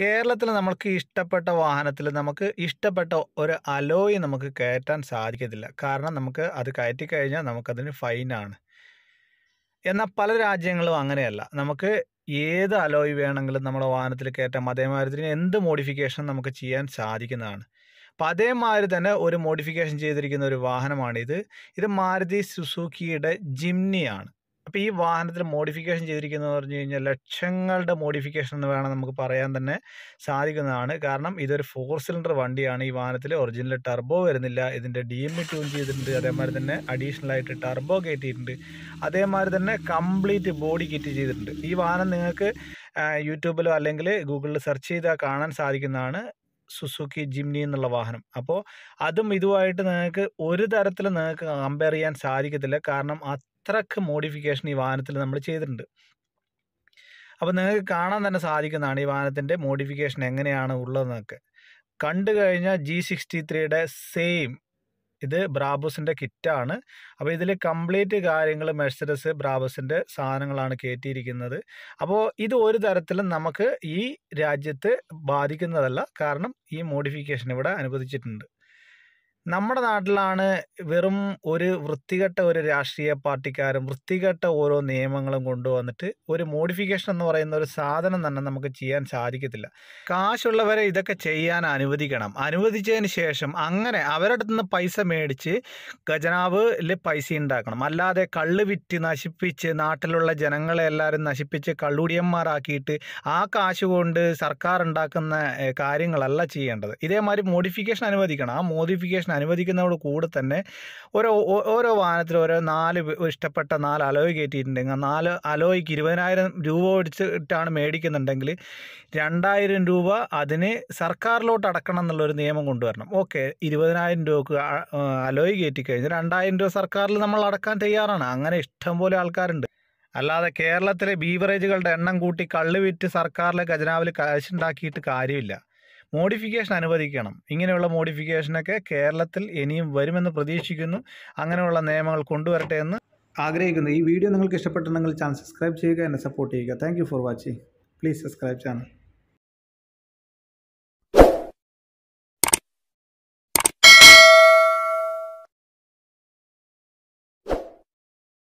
കേരളത്തിൽ നമുക്ക് ഇഷ്ടപ്പെട്ട വാഹനത്തിൽ നമുക്ക് ഇഷ്ടപ്പെട്ട ഒരു അലോയ് നമുക്ക് കയറ്റാൻ സാധിക്കത്തില്ല കാരണം നമുക്ക് അത് കയറ്റി കഴിഞ്ഞാൽ നമുക്കതിന് ഫൈനാണ് എന്നാൽ പല രാജ്യങ്ങളും അങ്ങനെയല്ല നമുക്ക് ഏത് അലോയ് വേണമെങ്കിലും നമ്മുടെ വാഹനത്തിൽ കയറ്റാം അതേമാതിരി എന്ത് മോഡിഫിക്കേഷൻ നമുക്ക് ചെയ്യാൻ സാധിക്കുന്നതാണ് അപ്പം അതേമാതിരി തന്നെ ഒരു മോഡിഫിക്കേഷൻ ചെയ്തിരിക്കുന്ന ഒരു വാഹനമാണിത് ഇത് മാരുതി സുസുക്കിയുടെ ജിംനിയാണ് അപ്പോൾ ഈ വാഹനത്തിൽ മോഡിഫിക്കേഷൻ ചെയ്തിരിക്കുന്നതെന്ന് പറഞ്ഞു കഴിഞ്ഞാൽ ലക്ഷങ്ങളുടെ മോഡിഫിക്കേഷൻ എന്ന് വേണം നമുക്ക് പറയാൻ തന്നെ സാധിക്കുന്നതാണ് കാരണം ഇതൊരു ഫോർ സിലിണ്ടർ വണ്ടിയാണ് ഈ വാഹനത്തിൽ ഒറിജിനൽ ടർബോ വരുന്നില്ല ഇതിൻ്റെ ഡി എം ട്യൂൺ ചെയ്തിട്ടുണ്ട് അതേമാതിരി തന്നെ അഡീഷണൽ ആയിട്ട് ടർബോ കയറ്റിയിട്ടുണ്ട് അതേമാതിരി തന്നെ കംപ്ലീറ്റ് ബോഡി കിറ്റ് ചെയ്തിട്ടുണ്ട് ഈ വാഹനം നിങ്ങൾക്ക് യൂട്യൂബിലോ അല്ലെങ്കിൽ ഗൂഗിളിൽ സെർച്ച് ചെയ്താൽ കാണാൻ സാധിക്കുന്നതാണ് സുസുക്കി ജിംനി എന്നുള്ള വാഹനം അപ്പോൾ അതും ഇതുമായിട്ട് നിങ്ങൾക്ക് ഒരു തരത്തിൽ നിങ്ങൾക്ക് കമ്പയർ ചെയ്യാൻ സാധിക്കത്തില്ല കാരണം അത്രക്ക് മോഡിഫിക്കേഷൻ ഈ വാഹനത്തിൽ നമ്മൾ ചെയ്തിട്ടുണ്ട് അപ്പോൾ നിങ്ങൾക്ക് കാണാൻ തന്നെ സാധിക്കുന്നതാണ് ഈ വാഹനത്തിൻ്റെ മോഡിഫിക്കേഷൻ എങ്ങനെയാണ് ഉള്ളതെന്നൊക്കെ കണ്ടു കഴിഞ്ഞാൽ ജി സിക്സ്റ്റി ത്രീയുടെ സെയിം ഇത് ബ്രാബോസിൻ്റെ കിറ്റാണ് അപ്പോൾ ഇതിൽ കംപ്ലീറ്റ് കാര്യങ്ങൾ മെഷറസ് ബ്രാബസിൻ്റെ സാധനങ്ങളാണ് കയറ്റിയിരിക്കുന്നത് അപ്പോൾ ഇത് ഒരു തരത്തിലും നമുക്ക് ഈ രാജ്യത്ത് ബാധിക്കുന്നതല്ല കാരണം ഈ മോഡിഫിക്കേഷൻ ഇവിടെ അനുവദിച്ചിട്ടുണ്ട് നമ്മുടെ നാട്ടിലാണ് വെറും ഒരു വൃത്തികെട്ട ഒരു രാഷ്ട്രീയ പാർട്ടിക്കാരും വൃത്തികെട്ട ഓരോ നിയമങ്ങളും കൊണ്ടുവന്നിട്ട് ഒരു മോഡിഫിക്കേഷൻ എന്ന് പറയുന്ന ഒരു സാധനം തന്നെ നമുക്ക് ചെയ്യാൻ സാധിക്കത്തില്ല കാശുള്ളവരെ ഇതൊക്കെ ചെയ്യാൻ അനുവദിക്കണം അനുവദിച്ചതിന് ശേഷം അങ്ങനെ അവരുടെ നിന്ന് പൈസ മേടിച്ച് ഖജനാവില് പൈസ ഉണ്ടാക്കണം അല്ലാതെ കള്ള് വിറ്റ് നശിപ്പിച്ച് നാട്ടിലുള്ള ജനങ്ങളെ എല്ലാവരും നശിപ്പിച്ച് കള്ളുടിയന്മാരാക്കിയിട്ട് ആ കാശ് കൊണ്ട് സർക്കാർ ഉണ്ടാക്കുന്ന കാര്യങ്ങളല്ല ചെയ്യേണ്ടത് ഇതേമാതിരി മോഡിഫിക്കേഷൻ അനുവദിക്കണം ആ മോഡിഫിക്കേഷൻ കമ്മീഷൻ അനുവദിക്കുന്നതോട് കൂടെ തന്നെ ഓരോ ഓരോ വാഹനത്തിൽ ഓരോ നാല് ഇഷ്ടപ്പെട്ട നാല് അലോയ് കയറ്റിയിട്ടുണ്ടെങ്കിൽ നാല് അലോയ്ക്ക് ഇരുപതിനായിരം രൂപ വെച്ചിട്ടാണ് മേടിക്കുന്നുണ്ടെങ്കിൽ രണ്ടായിരം രൂപ അതിന് സർക്കാരിലോട്ട് അടക്കണം എന്നുള്ളൊരു നിയമം കൊണ്ടുവരണം ഓക്കെ ഇരുപതിനായിരം രൂപക്ക് അലോയ് കയറ്റി കഴിഞ്ഞാൽ രണ്ടായിരം രൂപ സർക്കാരിൽ നമ്മൾ അടക്കാൻ തയ്യാറാണ് അങ്ങനെ ഇഷ്ടംപോലെ ആൾക്കാരുണ്ട് അല്ലാതെ കേരളത്തിലെ ബീവറേജുകളുടെ എണ്ണം കൂട്ടി കള്ളുവിറ്റ് സർക്കാരിലെ ഖജനാവിൽ കാശുണ്ടാക്കിയിട്ട് കാര്യമില്ല മോഡിഫിക്കേഷൻ അനുവദിക്കണം ഇങ്ങനെയുള്ള മോഡിഫിക്കേഷനൊക്കെ കേരളത്തിൽ ഇനിയും വരുമെന്ന് പ്രതീക്ഷിക്കുന്നു അങ്ങനെയുള്ള നിയമങ്ങൾ കൊണ്ടുവരട്ടെ എന്ന് ആഗ്രഹിക്കുന്നു ഈ വീഡിയോ നിങ്ങൾക്ക് ഇഷ്ടപ്പെട്ടുണ്ടെങ്കിൽ ചാനൽ സബ്സ്ക്രൈബ് ചെയ്യുക എന്നെ സപ്പോർട്ട് ചെയ്യുക thank for watching please subscribe channel